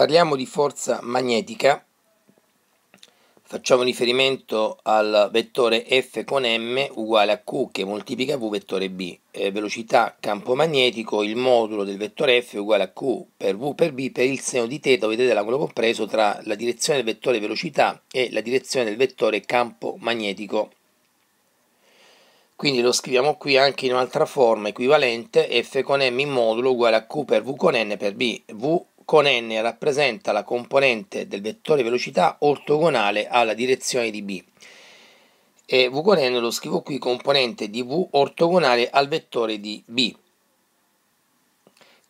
Parliamo di forza magnetica, facciamo riferimento al vettore F con M uguale a Q che moltiplica V vettore B, eh, velocità campo magnetico, il modulo del vettore F uguale a Q per V per B per il seno di θ, vedete l'angolo compreso tra la direzione del vettore velocità e la direzione del vettore campo magnetico. Quindi lo scriviamo qui anche in un'altra forma equivalente, f con m in modulo uguale a q per v con n per b, v con n rappresenta la componente del vettore velocità ortogonale alla direzione di b e v con n lo scrivo qui componente di v ortogonale al vettore di b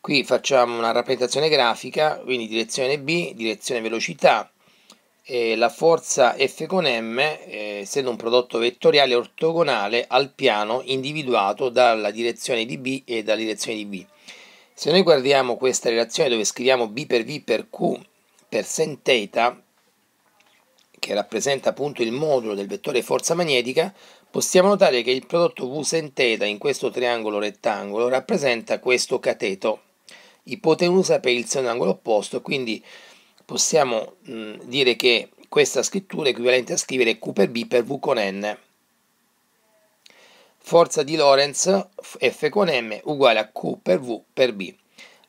qui facciamo una rappresentazione grafica quindi direzione b direzione velocità la forza F con M, eh, essendo un prodotto vettoriale ortogonale al piano individuato dalla direzione di B e dalla direzione di B. Se noi guardiamo questa relazione dove scriviamo B per V per Q per sen θ, che rappresenta appunto il modulo del vettore forza magnetica, possiamo notare che il prodotto V sen θ in questo triangolo rettangolo rappresenta questo cateto, ipotenusa per il seno angolo opposto, quindi possiamo mh, dire che questa scrittura è equivalente a scrivere Q per B per V con N. Forza di Lorentz F con M uguale a Q per V per B.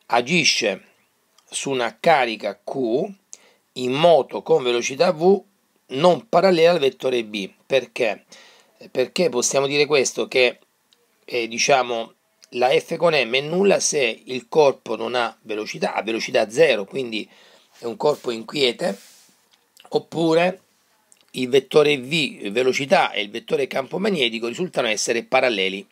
Agisce su una carica Q in moto con velocità V non parallela al vettore B. Perché? Perché possiamo dire questo che eh, diciamo la F con M è nulla se il corpo non ha velocità, ha velocità 0, quindi è un corpo inquiete, oppure il vettore v velocità e il vettore campo magnetico risultano essere paralleli.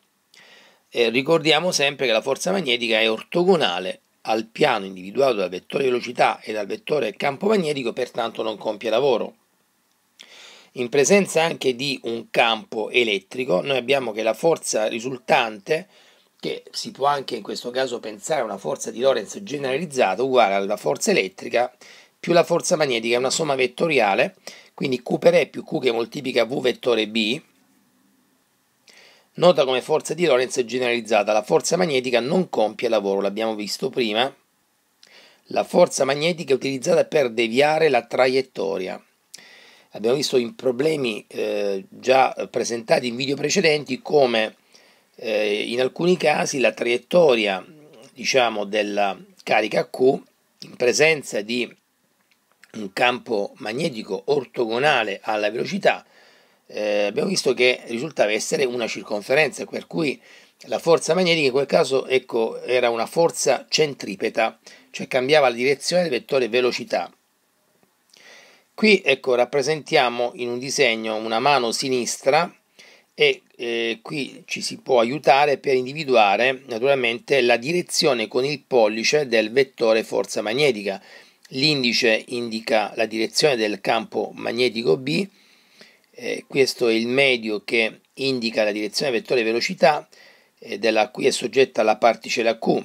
Eh, ricordiamo sempre che la forza magnetica è ortogonale al piano individuato dal vettore velocità e dal vettore campo magnetico, pertanto non compie lavoro. In presenza anche di un campo elettrico, noi abbiamo che la forza risultante, che si può anche in questo caso pensare a una forza di Lorentz generalizzata uguale alla forza elettrica, più la forza magnetica è una somma vettoriale, quindi Q per E più Q che moltiplica V vettore B. Nota come forza di Lorentz è generalizzata, la forza magnetica non compie lavoro, l'abbiamo visto prima. La forza magnetica è utilizzata per deviare la traiettoria. Abbiamo visto in problemi eh, già presentati in video precedenti come eh, in alcuni casi la traiettoria diciamo, della carica Q in presenza di un campo magnetico ortogonale alla velocità, eh, abbiamo visto che risultava essere una circonferenza, per cui la forza magnetica in quel caso ecco, era una forza centripeta, cioè cambiava la direzione del vettore velocità. Qui ecco, rappresentiamo in un disegno una mano sinistra e eh, qui ci si può aiutare per individuare naturalmente la direzione con il pollice del vettore forza magnetica L'indice indica la direzione del campo magnetico B, eh, questo è il medio che indica la direzione vettore velocità eh, della cui è soggetta la particella Q.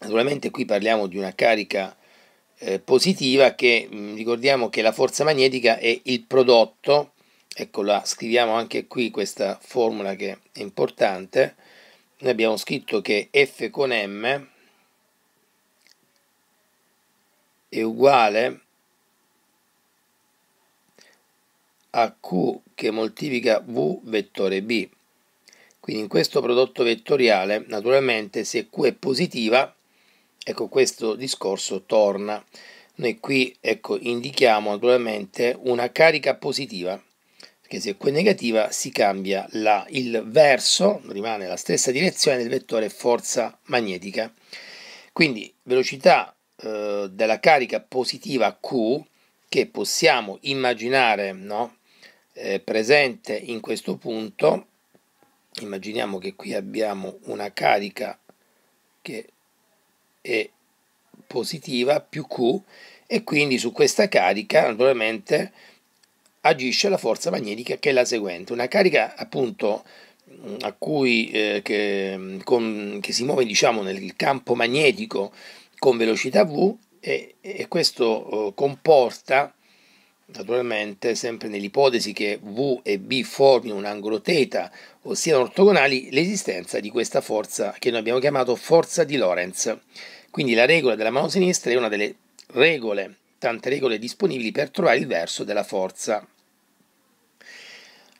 Naturalmente qui parliamo di una carica eh, positiva che mm, ricordiamo che la forza magnetica è il prodotto, eccola, scriviamo anche qui questa formula che è importante, noi abbiamo scritto che F con M è uguale a Q che moltiplica V vettore B. Quindi in questo prodotto vettoriale, naturalmente, se Q è positiva, ecco questo discorso torna. Noi qui ecco, indichiamo naturalmente una carica positiva, perché se Q è negativa si cambia la, il verso, rimane la stessa direzione del vettore forza magnetica. Quindi velocità eh, della carica positiva Q che possiamo immaginare no? eh, presente in questo punto. Immaginiamo che qui abbiamo una carica che è positiva più Q e quindi su questa carica naturalmente agisce la forza magnetica che è la seguente. Una carica appunto a cui, eh, che, con, che si muove diciamo nel campo magnetico con velocità v e, e questo eh, comporta naturalmente sempre nell'ipotesi che V e B formino un angolo θ o siano ortogonali l'esistenza di questa forza che noi abbiamo chiamato forza di Lorentz. Quindi la regola della mano sinistra è una delle regole, tante regole disponibili per trovare il verso della forza.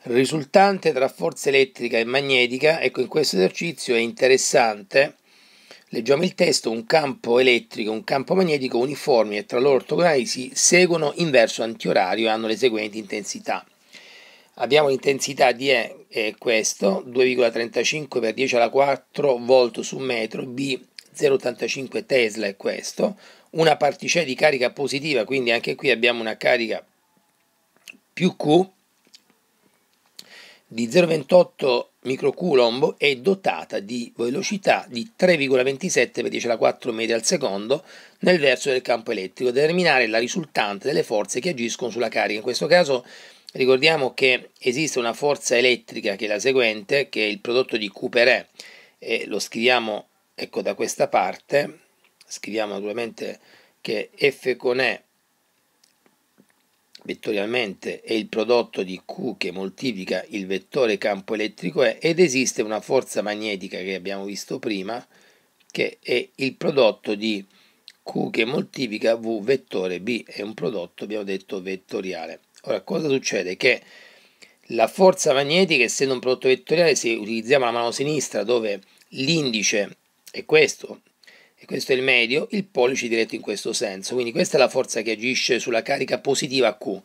Risultante tra forza elettrica e magnetica, ecco in questo esercizio è interessante Leggiamo il testo, un campo elettrico e un campo magnetico uniformi e tra loro ortogonali si seguono in verso antiorario e hanno le seguenti intensità. Abbiamo l'intensità di E, è questo, 2,35 per 10 alla 4 volt su metro, B 0,85 Tesla è questo, una particella di carica positiva, quindi anche qui abbiamo una carica più Q di 0,28 microcoulomb è dotata di velocità di 3,27 per 10 alla 4 metri al secondo nel verso del campo elettrico, determinare la risultante delle forze che agiscono sulla carica. In questo caso ricordiamo che esiste una forza elettrica che è la seguente, che è il prodotto di Q Couperé, e lo scriviamo ecco da questa parte, scriviamo naturalmente che F con E vettorialmente è il prodotto di Q che moltiplica il vettore campo elettrico E ed esiste una forza magnetica che abbiamo visto prima che è il prodotto di Q che moltiplica V vettore B è un prodotto abbiamo detto vettoriale. Ora cosa succede? Che la forza magnetica essendo un prodotto vettoriale se utilizziamo la mano sinistra dove l'indice è questo e questo è il medio, il pollice diretto in questo senso. Quindi questa è la forza che agisce sulla carica positiva Q,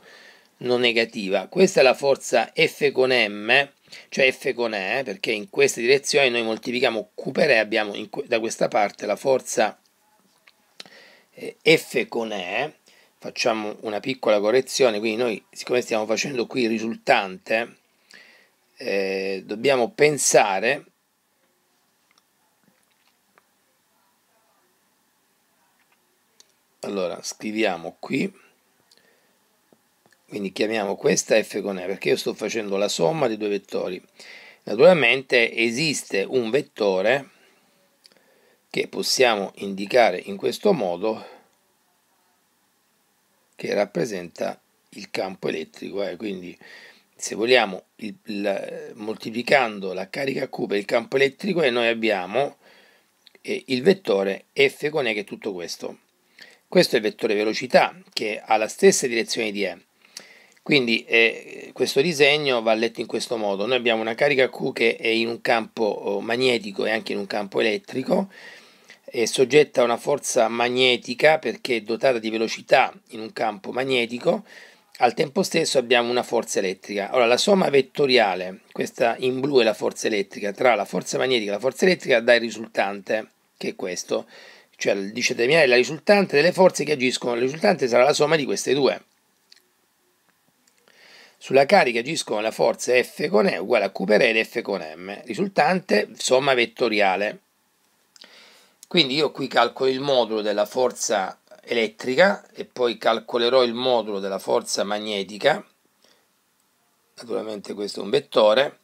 non negativa. Questa è la forza F con M, cioè F con E, perché in questa direzione noi moltiplichiamo Q per E, abbiamo in, da questa parte la forza eh, F con E, facciamo una piccola correzione, quindi noi siccome stiamo facendo qui il risultante, eh, dobbiamo pensare allora scriviamo qui quindi chiamiamo questa f con e perché io sto facendo la somma di due vettori naturalmente esiste un vettore che possiamo indicare in questo modo che rappresenta il campo elettrico eh? quindi se vogliamo il, il, moltiplicando la carica Q per il campo elettrico e noi abbiamo eh, il vettore F con E che è tutto questo questo è il vettore velocità che ha la stessa direzione di E. Quindi eh, questo disegno va letto in questo modo. Noi abbiamo una carica Q che è in un campo eh, magnetico e anche in un campo elettrico, è soggetta a una forza magnetica perché è dotata di velocità in un campo magnetico, al tempo stesso abbiamo una forza elettrica. Allora la somma vettoriale, questa in blu è la forza elettrica, tra la forza magnetica e la forza elettrica dà il risultante, che è questo cioè dice diciottesimiale la risultante delle forze che agiscono, la risultante sarà la somma di queste due. Sulla carica agiscono la forza F con E uguale a Q per E F con M, risultante somma vettoriale. Quindi io qui calcolo il modulo della forza elettrica e poi calcolerò il modulo della forza magnetica, naturalmente questo è un vettore,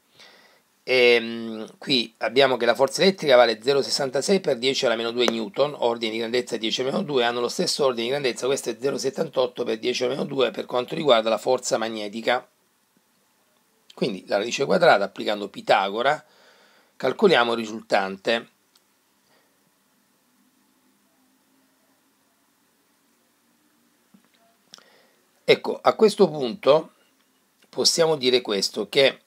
e, ehm, qui abbiamo che la forza elettrica vale 0,66 per 10 alla meno 2 newton, ordine di grandezza 10 alla meno 2, hanno lo stesso ordine di grandezza, questo è 0,78 per 10 alla meno 2 per quanto riguarda la forza magnetica. Quindi la radice quadrata, applicando Pitagora, calcoliamo il risultante. Ecco, a questo punto possiamo dire questo, che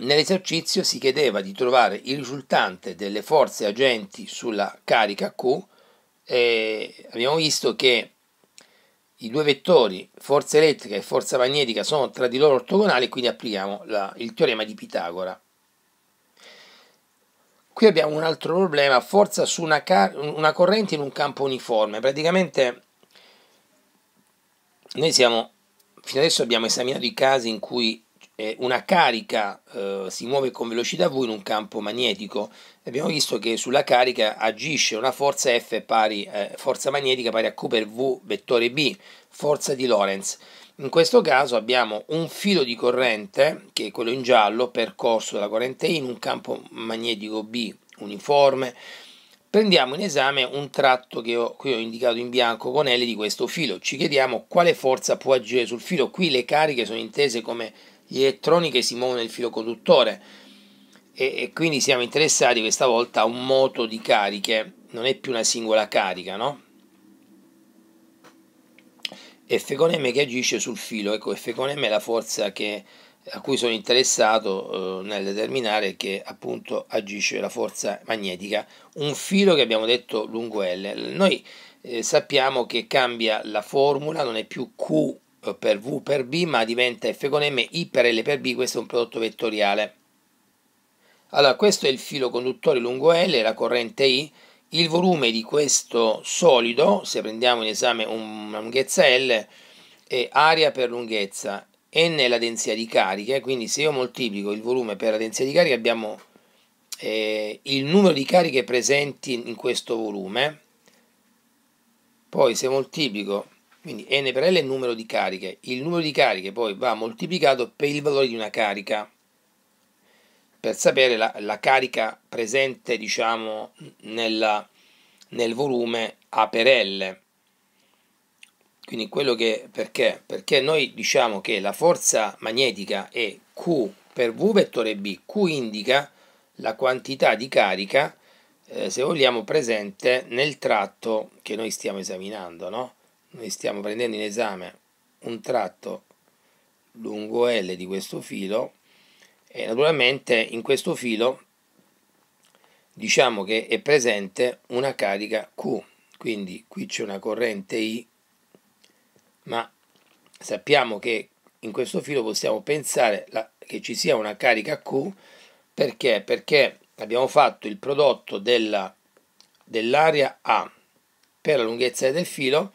Nell'esercizio si chiedeva di trovare il risultante delle forze agenti sulla carica Q e abbiamo visto che i due vettori forza elettrica e forza magnetica sono tra di loro ortogonali quindi applichiamo la, il teorema di Pitagora. Qui abbiamo un altro problema, forza su una, una corrente in un campo uniforme. Praticamente noi siamo, fino adesso abbiamo esaminato i casi in cui eh, una carica eh, si muove con velocità v in un campo magnetico. Abbiamo visto che sulla carica agisce una forza F pari, eh, forza magnetica pari a Q per V vettore B, forza di Lorentz. In questo caso abbiamo un filo di corrente, che è quello in giallo, percorso dalla corrente I in un campo magnetico B uniforme. Prendiamo in esame un tratto che ho, qui ho indicato in bianco con L di questo filo. Ci chiediamo quale forza può agire sul filo. Qui le cariche sono intese come gli elettroni che si muovono nel filo conduttore e, e, quindi siamo interessati questa volta a un moto di cariche, non è più una singola carica, no? F con M che agisce sul filo, ecco F con M è la forza che, a cui sono interessato eh, nel determinare che appunto agisce la forza magnetica, un filo che abbiamo detto lungo L. Noi eh, sappiamo che cambia la formula, non è più Q eh, per V per B ma diventa F con M, I per L per B, questo è un prodotto vettoriale. Allora, questo è il filo conduttore lungo L, la corrente I, il volume di questo solido, se prendiamo in esame una lunghezza L, è aria per lunghezza, N è la densità di cariche, quindi se io moltiplico il volume per la densità di cariche abbiamo eh, il numero di cariche presenti in questo volume, poi se moltiplico quindi n per L è il numero di cariche. Il numero di cariche poi va moltiplicato per il valore di una carica per sapere la, la carica presente diciamo nella, nel volume A per L. Quindi quello che perché? Perché noi diciamo che la forza magnetica è Q per V vettore B. Q indica la quantità di carica, eh, se vogliamo, presente nel tratto che noi stiamo esaminando, no? noi stiamo prendendo in esame un tratto lungo L di questo filo e naturalmente in questo filo diciamo che è presente una carica Q quindi qui c'è una corrente I ma sappiamo che in questo filo possiamo pensare che ci sia una carica Q perché? perché abbiamo fatto il prodotto dell'area A per la lunghezza del filo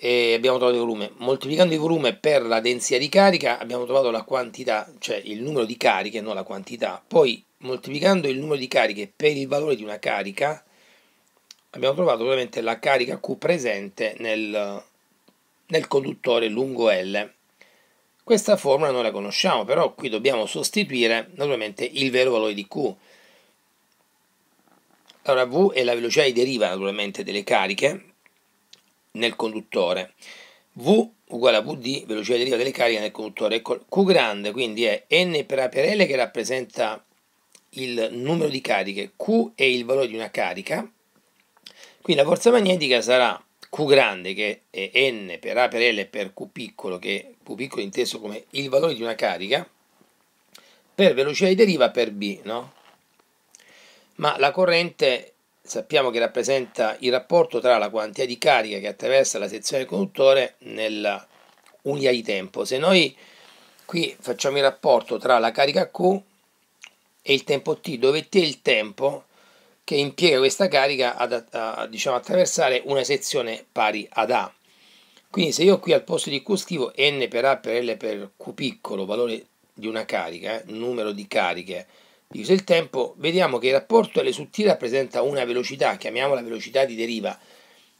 e abbiamo trovato il volume. Moltiplicando il volume per la densità di carica abbiamo trovato la quantità, cioè il numero di cariche, non la quantità. Poi moltiplicando il numero di cariche per il valore di una carica abbiamo trovato ovviamente la carica Q presente nel, nel conduttore lungo L. Questa formula non la conosciamo, però qui dobbiamo sostituire naturalmente il vero valore di Q. Allora V è la velocità di deriva naturalmente delle cariche, nel conduttore, V uguale a VD, velocità di deriva delle cariche nel conduttore, ecco, Q grande quindi è N per A per L che rappresenta il numero di cariche, Q è il valore di una carica, quindi la forza magnetica sarà Q grande che è N per A per L per Q piccolo, che Q piccolo inteso come il valore di una carica, per velocità di deriva per B, no? Ma la corrente sappiamo che rappresenta il rapporto tra la quantità di carica che attraversa la sezione conduttore nella unità di tempo. Se noi qui facciamo il rapporto tra la carica Q e il tempo T, dove T è il tempo che impiega questa carica ad a, a, diciamo, attraversare una sezione pari ad A. Quindi se io qui al posto di Q scrivo N per A per L per Q piccolo, valore di una carica, eh, numero di cariche, diviso il tempo, vediamo che il rapporto L su T rappresenta una velocità, chiamiamola velocità di deriva.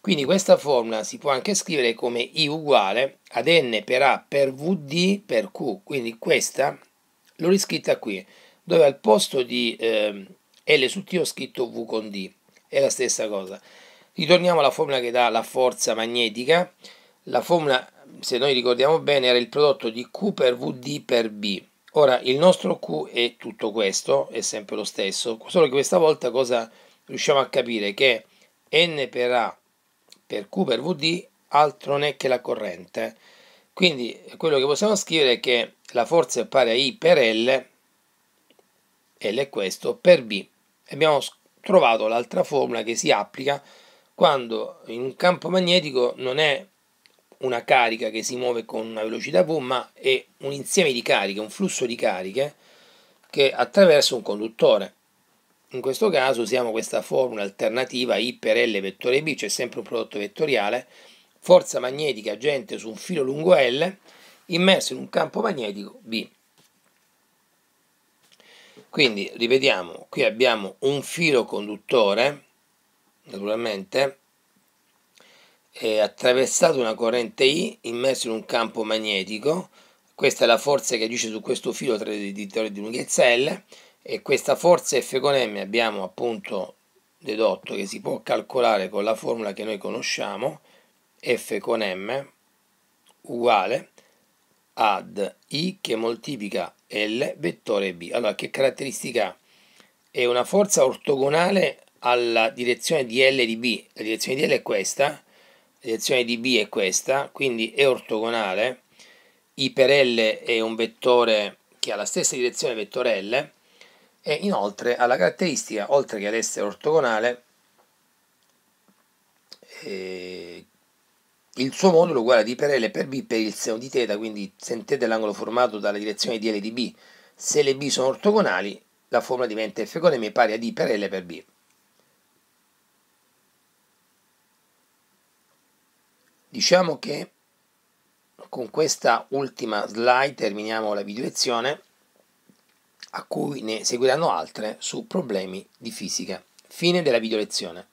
Quindi questa formula si può anche scrivere come I uguale ad N per A per VD per Q. Quindi questa l'ho riscritta qui, dove al posto di eh, L su T ho scritto V con D. È la stessa cosa. Ritorniamo alla formula che dà la forza magnetica. La formula, se noi ricordiamo bene, era il prodotto di Q per VD per B. Ora, il nostro Q è tutto questo, è sempre lo stesso, solo che questa volta cosa riusciamo a capire? Che N per A per Q per VD altro non è che la corrente. Quindi quello che possiamo scrivere è che la forza è pari a I per L, L è questo, per B. Abbiamo trovato l'altra formula che si applica quando in un campo magnetico non è una carica che si muove con una velocità v, ma è un insieme di cariche, un flusso di cariche che attraversa un conduttore. In questo caso usiamo questa formula alternativa I per L vettore B, c'è cioè sempre un prodotto vettoriale, forza magnetica agente su un filo lungo L immerso in un campo magnetico B. Quindi rivediamo, qui abbiamo un filo conduttore, naturalmente, è attraversato una corrente I immerso in un campo magnetico. Questa è la forza che agisce su questo filo tra i tradittorio di lunghezza L e questa forza F con M abbiamo appunto dedotto che si può calcolare con la formula che noi conosciamo F con M uguale ad I che moltiplica L vettore B. Allora che caratteristica è una forza ortogonale alla direzione di L di B. La direzione di L è questa, direzione di B è questa, quindi è ortogonale, I per L è un vettore che ha la stessa direzione vettore L e inoltre ha la caratteristica, oltre che ad essere ortogonale, eh, il suo modulo è uguale a D per L per B per il seno di teta, quindi sentite l'angolo formato dalla direzione di L di B. Se le B sono ortogonali, la formula diventa F con M pari a D per L per B. Diciamo che con questa ultima slide terminiamo la video lezione a cui ne seguiranno altre su problemi di fisica. Fine della video lezione.